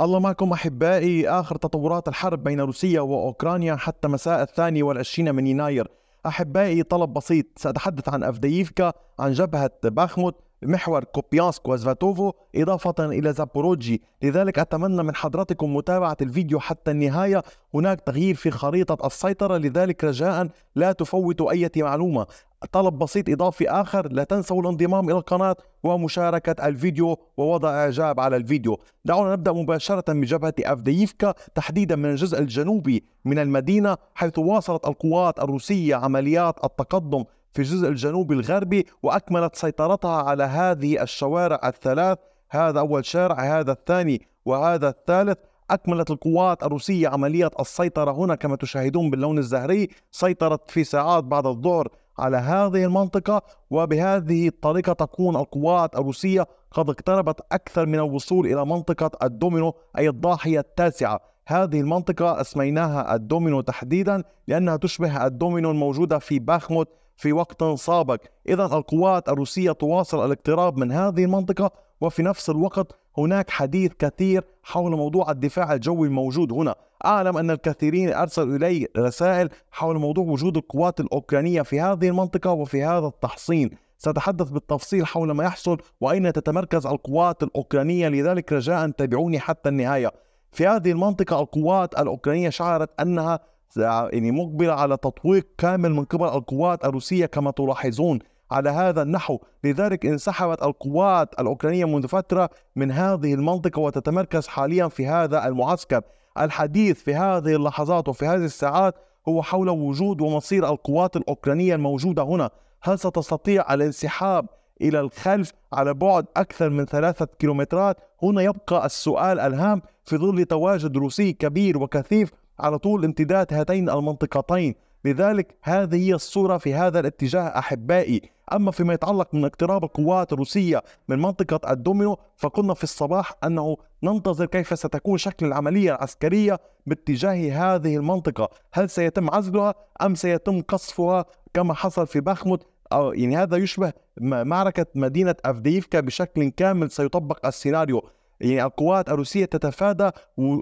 الله معكم أحبائي آخر تطورات الحرب بين روسيا وأوكرانيا حتى مساء الثاني والعشرين من يناير أحبائي طلب بسيط سأتحدث عن أفدييفكا عن جبهة باخموت محور كوبيانسك وزفاتوفو إضافة إلى زابوروجي لذلك أتمنى من حضراتكم متابعة الفيديو حتى النهاية هناك تغيير في خريطة السيطرة لذلك رجاء لا تفوتوا أي معلومة طلب بسيط إضافي آخر لا تنسوا الانضمام إلى القناة ومشاركة الفيديو ووضع إعجاب على الفيديو دعونا نبدأ مباشرة من جبهة أفدييفكا تحديدا من الجزء الجنوبي من المدينة حيث واصلت القوات الروسية عمليات التقدم في الجزء الجنوبي الغربي وأكملت سيطرتها على هذه الشوارع الثلاث هذا أول شارع هذا الثاني وهذا الثالث أكملت القوات الروسية عملية السيطرة هنا كما تشاهدون باللون الزهري سيطرت في ساعات بعد الظهر على هذه المنطقة وبهذه الطريقة تكون القوات الروسية قد اقتربت أكثر من الوصول إلى منطقة الدومينو أي الضاحية التاسعة هذه المنطقة أسميناها الدومينو تحديدا لأنها تشبه الدومينو الموجودة في باخموت في وقت سابق إذا القوات الروسية تواصل الاقتراب من هذه المنطقة وفي نفس الوقت هناك حديث كثير حول موضوع الدفاع الجوي الموجود هنا أعلم أن الكثيرين أرسلوا إلي رسائل حول موضوع وجود القوات الأوكرانية في هذه المنطقة وفي هذا التحصين سأتحدث بالتفصيل حول ما يحصل وأين تتمركز القوات الأوكرانية لذلك رجاء تابعوني حتى النهاية في هذه المنطقة القوات الأوكرانية شعرت أنها يعني مقبلة على تطويق كامل من قبل القوات الروسية كما تلاحظون على هذا النحو لذلك انسحبت القوات الأوكرانية منذ فترة من هذه المنطقة وتتمركز حاليا في هذا المعسكر الحديث في هذه اللحظات وفي هذه الساعات هو حول وجود ومصير القوات الأوكرانية الموجودة هنا هل ستستطيع الانسحاب إلى الخلف على بعد أكثر من ثلاثة كيلومترات هنا يبقى السؤال الهام في ظل تواجد روسي كبير وكثيف على طول امتداد هاتين المنطقتين لذلك هذه هي الصورة في هذا الاتجاه أحبائي أما فيما يتعلق من اقتراب القوات الروسية من منطقة الدومينو فقلنا في الصباح أنه ننتظر كيف ستكون شكل العملية العسكرية باتجاه هذه المنطقة هل سيتم عزلها أم سيتم قصفها كما حصل في باخموت أو يعني هذا يشبه معركة مدينة أفديفكا بشكل كامل سيطبق السيناريو يعني القوات الروسية تتفادى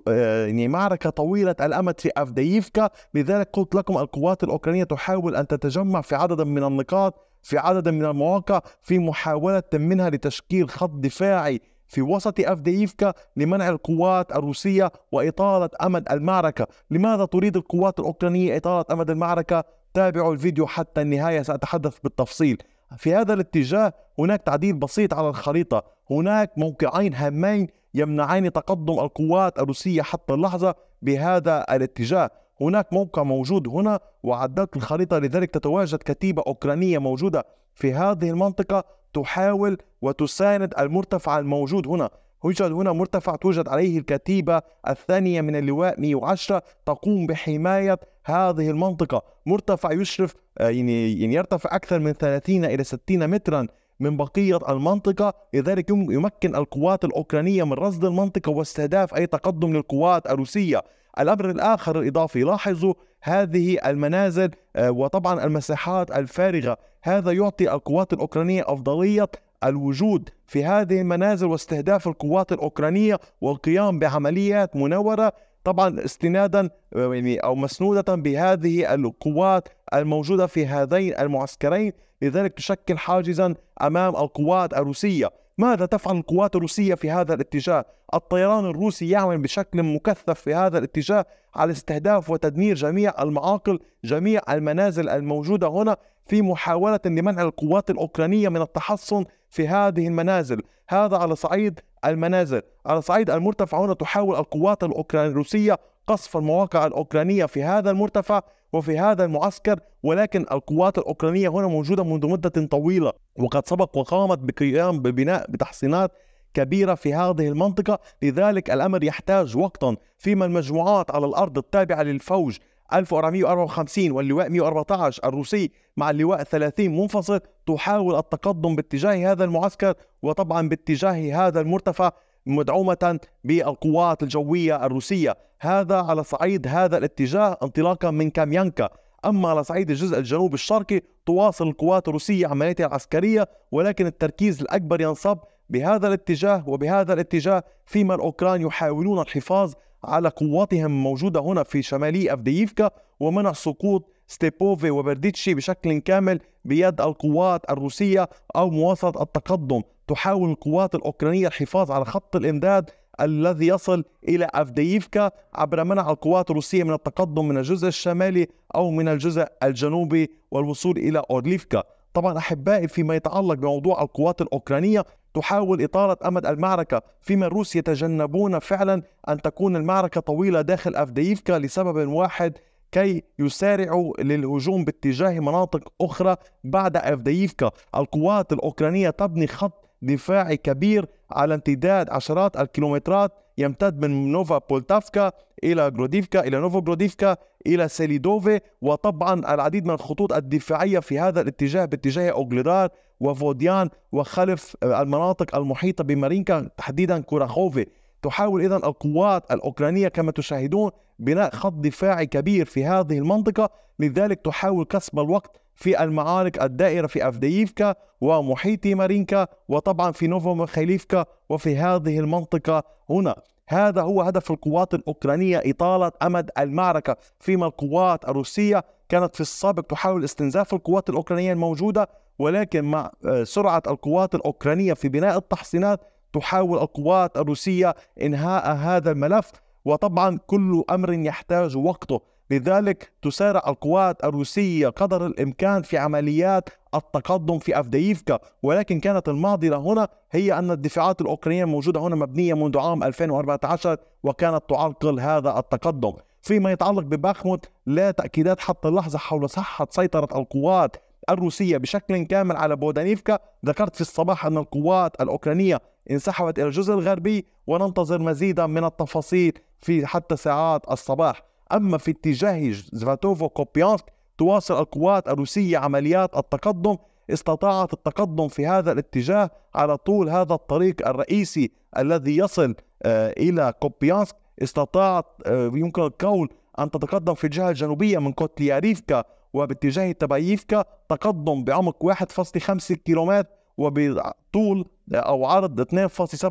آه، يعني معركة طويلة الأمد في أفدييفكا لذلك قلت لكم القوات الأوكرانية تحاول أن تتجمع في عدد من النقاط في عدد من المواقع في محاولة منها لتشكيل خط دفاعي في وسط أفدييفكا لمنع القوات الروسية وإطالة أمد المعركة لماذا تريد القوات الأوكرانية إطالة أمد المعركة؟ تابعوا الفيديو حتى النهاية سأتحدث بالتفصيل في هذا الاتجاه هناك تعديل بسيط على الخريطة هناك موقعين هامين يمنعان تقدم القوات الروسية حتى اللحظة بهذا الاتجاه هناك موقع موجود هنا وعدلت الخريطة لذلك تتواجد كتيبة أوكرانية موجودة في هذه المنطقة تحاول وتساند المرتفع الموجود هنا يوجد هنا مرتفع توجد عليه الكتيبة الثانية من اللواء 110 تقوم بحماية هذه المنطقة مرتفع يشرف آه، يعني،, يعني يرتفع أكثر من 30 إلى 60 مترا من بقية المنطقة لذلك يمكن القوات الأوكرانية من رصد المنطقة واستهداف أي تقدم للقوات الروسية الأمر الآخر الإضافي لاحظوا هذه المنازل آه، وطبعا المساحات الفارغة هذا يعطي القوات الأوكرانية أفضلية الوجود في هذه المنازل واستهداف القوات الأوكرانية والقيام بعمليات مناورة طبعا استنادا آه، يعني او مسنوده بهذه القوات الموجوده في هذين المعسكرين لذلك تشكل حاجزا امام القوات الروسيه ماذا تفعل القوات الروسيه في هذا الاتجاه الطيران الروسي يعمل بشكل مكثف في هذا الاتجاه على استهداف وتدمير جميع المعاقل جميع المنازل الموجوده هنا في محاوله لمنع القوات الاوكرانيه من التحصن في هذه المنازل هذا على صعيد المنازل على صعيد المرتفع هنا تحاول القوات الأوكرانية قصف المواقع الأوكرانية في هذا المرتفع وفي هذا المعسكر ولكن القوات الأوكرانية هنا موجودة منذ مدة طويلة وقد سبق وقامت بقيام ببناء بتحصينات كبيرة في هذه المنطقة لذلك الأمر يحتاج وقتا فيما المجموعات على الأرض التابعة للفوج 1454 واللواء 114 الروسي مع اللواء 30 منفصل تحاول التقدم باتجاه هذا المعسكر وطبعا باتجاه هذا المرتفع مدعومة بالقوات الجوية الروسية هذا على صعيد هذا الاتجاه انطلاقا من كاميانكا أما على صعيد الجزء الجنوب الشرقي تواصل القوات الروسية عملياتها العسكرية ولكن التركيز الأكبر ينصب بهذا الاتجاه وبهذا الاتجاه فيما الأوكران يحاولون الحفاظ على قواتهم الموجودة هنا في شمالي أفدييفكا ومنع سقوط ستيبوفي وبرديتشي بشكل كامل بيد القوات الروسية أو مواصلة التقدم تحاول القوات الأوكرانية الحفاظ على خط الإمداد الذي يصل إلى أفدييفكا عبر منع القوات الروسية من التقدم من الجزء الشمالي أو من الجزء الجنوبي والوصول إلى أورليفكا طبعا أحبائي فيما يتعلق بموضوع القوات الأوكرانية تحاول إطالة أمد المعركة فيما الروس يتجنبون فعلا أن تكون المعركة طويلة داخل أفدييفكا لسبب واحد كي يسارعوا للهجوم باتجاه مناطق أخرى بعد أفدييفكا القوات الأوكرانية تبني خط دفاعي كبير على امتداد عشرات الكيلومترات يمتد من نوفا بولتافكا إلى جروديفكا إلى نوفو جروديفكا إلى سيليدوفي وطبعا العديد من الخطوط الدفاعية في هذا الاتجاه باتجاه اوغلدار وفوديان وخلف المناطق المحيطة بمارينكا تحديدا كوراخوفي تحاول إذا القوات الأوكرانية كما تشاهدون بناء خط دفاعي كبير في هذه المنطقة لذلك تحاول كسب الوقت في المعارك الدائرة في أفدييفكا ومحيط مارينكا وطبعا في نوفو مخيليفكا وفي هذه المنطقة هنا هذا هو هدف القوات الأوكرانية إطالة أمد المعركة فيما القوات الروسية كانت في السابق تحاول استنزاف القوات الأوكرانية الموجودة ولكن مع آه، سرعة القوات الأوكرانية في بناء التحصينات تحاول القوات الروسية إنهاء هذا الملف وطبعا كل أمر يحتاج وقته لذلك تسارع القوات الروسية قدر الإمكان في عمليات التقدم في أفدييفكا ولكن كانت المعضلة هنا هي أن الدفاعات الأوكرانية الموجودة هنا مبنية منذ عام 2014 وكانت تعرقل هذا التقدم فيما يتعلق بباخموت لا تأكيدات حتى اللحظة حول صحة سيطرة القوات الروسية بشكل كامل على بودانيفكا ذكرت في الصباح أن القوات الأوكرانية انسحبت إلى الجزء الغربي وننتظر مزيدا من التفاصيل في حتى ساعات الصباح أما في اتجاه زفاتوفو كوبيانسك تواصل القوات الروسية عمليات التقدم استطاعت التقدم في هذا الاتجاه على طول هذا الطريق الرئيسي الذي يصل آه، إلى كوبيانسك استطاعت آه، يمكن القول أن تتقدم في الجهة الجنوبية من كوتلياريفكا وباتجاه تبايفكا تقدم بعمق 1.5 كيلومتر وبطول آه، أو عرض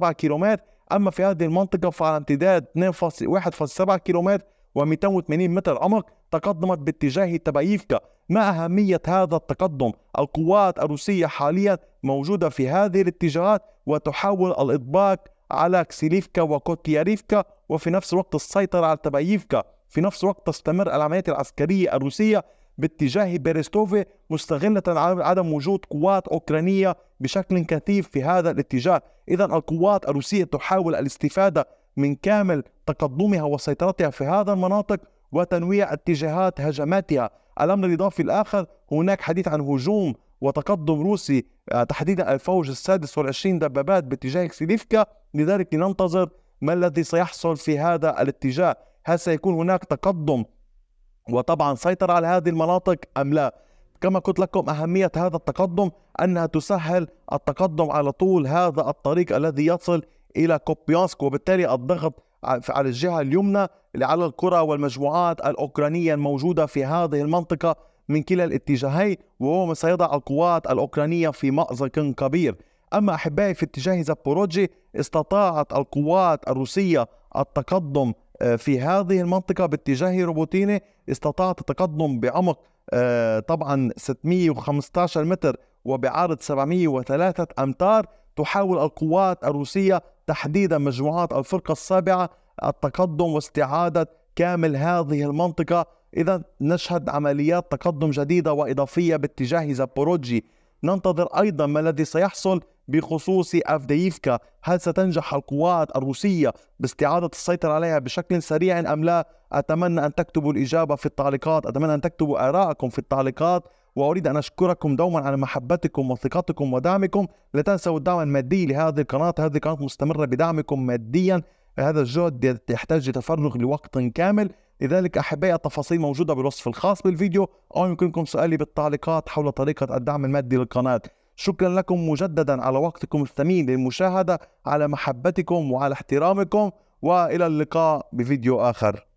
2.7 كيلومتر أما في هذه المنطقة فعلى امتداد 2.1.7 كيلومتر و280 متر عمق تقدمت باتجاه تبايفكا ما أهمية هذا التقدم القوات الروسية حاليا موجودة في هذه الاتجاهات وتحاول الإطباق على كسيليفكا وكوتياريفكا وفي نفس الوقت السيطرة على تبايفكا في نفس الوقت تستمر العمليات العسكرية الروسية باتجاه بيرستوفي مستغلة عدم وجود قوات أوكرانية بشكل كثيف في هذا الاتجاه إذا القوات الروسية تحاول الاستفادة من كامل تقدمها وسيطرتها في هذا المناطق وتنويع اتجاهات هجماتها الأمر الإضافي الآخر هناك حديث عن هجوم وتقدم روسي آه، تحديدا الفوج السادس والعشرين دبابات باتجاه سيليفكا لذلك ننتظر ما الذي سيحصل في هذا الاتجاه هل سيكون هناك تقدم وطبعا سيطرة على هذه المناطق أم لا كما قلت لكم أهمية هذا التقدم أنها تسهل التقدم على طول هذا الطريق الذي يصل الى كوبيانسكو وبالتالي الضغط على الجهه اليمنى على الكره والمجموعات الاوكرانيه الموجوده في هذه المنطقه من كلا الاتجاهين وهو ما سيضع القوات الاوكرانيه في مازق كبير اما احبائي في اتجاه زابوروجي استطاعت القوات الروسيه التقدم آه، في هذه المنطقة باتجاه روبوتيني استطاعت التقدم بعمق آه، طبعا 615 متر وبعرض 703 أمتار تحاول القوات الروسية تحديدا مجموعات الفرقة السابعة التقدم واستعادة كامل هذه المنطقة إذا نشهد عمليات تقدم جديدة وإضافية باتجاه زابوروجي ننتظر أيضا ما الذي سيحصل بخصوص أفدييفكا هل ستنجح القوات الروسية باستعادة السيطرة عليها بشكل سريع أم لا أتمنى أن تكتبوا الإجابة في التعليقات أتمنى أن تكتبوا آراءكم في التعليقات وأريد أن أشكركم دوما على محبتكم وثقتكم ودعمكم لا تنسوا الدعم المادي لهذه القناة هذه القناة مستمرة بدعمكم ماديا هذا الجهد يحتاج لتفرغ لوقت كامل لذلك أحبائي التفاصيل موجودة بالوصف الخاص بالفيديو أو يمكنكم سؤالي بالتعليقات حول طريقة الدعم المادي للقناة شكرا لكم مجددا على وقتكم الثمين للمشاهدة على محبتكم وعلى احترامكم وإلى اللقاء بفيديو آخر